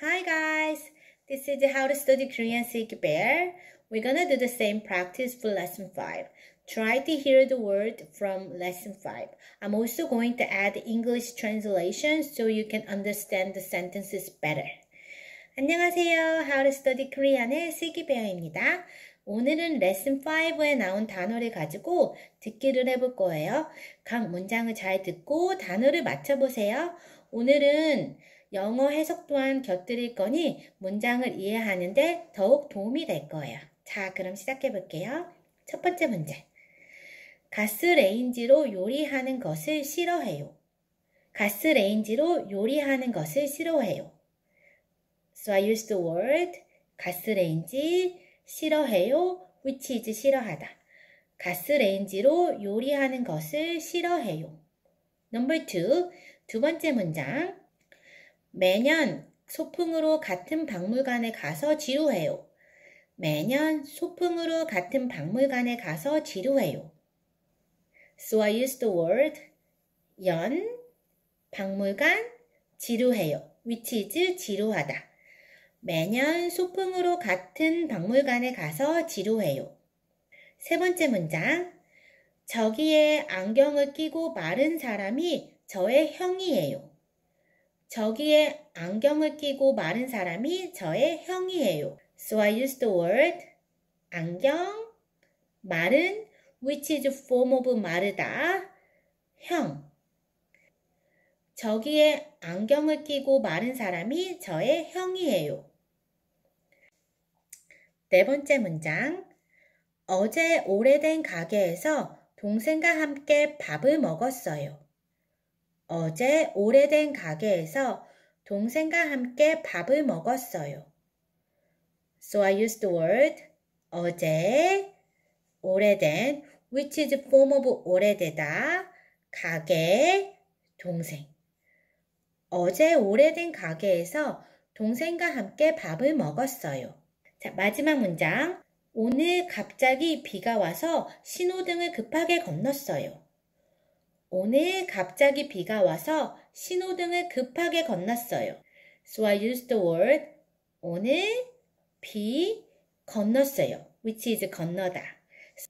Hi guys, this is how to study Korean Sick Bear. We're gonna do the same practice for lesson 5. Try to hear the word from lesson 5. I'm also going to add English translation so you can understand the sentences better. 안녕하세요. How to study Korean의 슬기배어입니다. 오늘은 레슨 5에 나온 단어를 가지고 듣기를 해볼 거예요. 각 문장을 잘 듣고 단어를 맞춰보세요. 오늘은 영어 해석 또한 곁들일 거니 문장을 이해하는데 더욱 도움이 될 거예요. 자, 그럼 시작해 볼게요. 첫 번째 문제. 가스레인지로 요리하는 것을 싫어해요. 가스레인지로 요리하는 것을 싫어해요. So I use the word 가스레인지 싫어해요 which is 싫어하다. 가스레인지로 요리하는 것을 싫어해요. Number two, 두 번째 문장. 매년 소풍으로 같은 박물관에 가서 지루해요. 매년 소풍으로 같은 박물관에 가서 지루해요. So I use the word 연, 박물관, 지루해요. which is 지루하다. 매년 소풍으로 같은 박물관에 가서 지루해요. 세 번째 문장. 저기에 안경을 끼고 마른 사람이 저의 형이에요. 저기에 안경을 끼고 마른 사람이 저의 형이에요. So I use the word 안경, 마른, which is form of 마르다, 형. 저기에 안경을 끼고 마른 사람이 저의 형이에요. 네 번째 문장. 어제 오래된 가게에서 동생과 함께 밥을 먹었어요. 어제 오래된 가게에서 동생과 함께 밥을 먹었어요. So I used the word 어제 오래된 which is form of 오래되다 가게 동생 어제 오래된 가게에서 동생과 함께 밥을 먹었어요. 자, 마지막 문장. 오늘 갑자기 비가 와서 신호등을 급하게 건넜어요. 오늘 갑자기 비가 와서 신호등을 급하게 건넜어요. So I used the word 오늘 비 건넜어요. which is 건너다.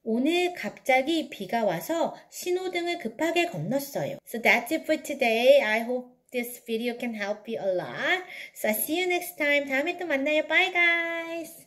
오늘 갑자기 비가 와서 신호등을 급하게 건넜어요. So that's it for today. I hope this video can help you a lot. So I l l see you next time. 다음에 또 만나요. Bye guys.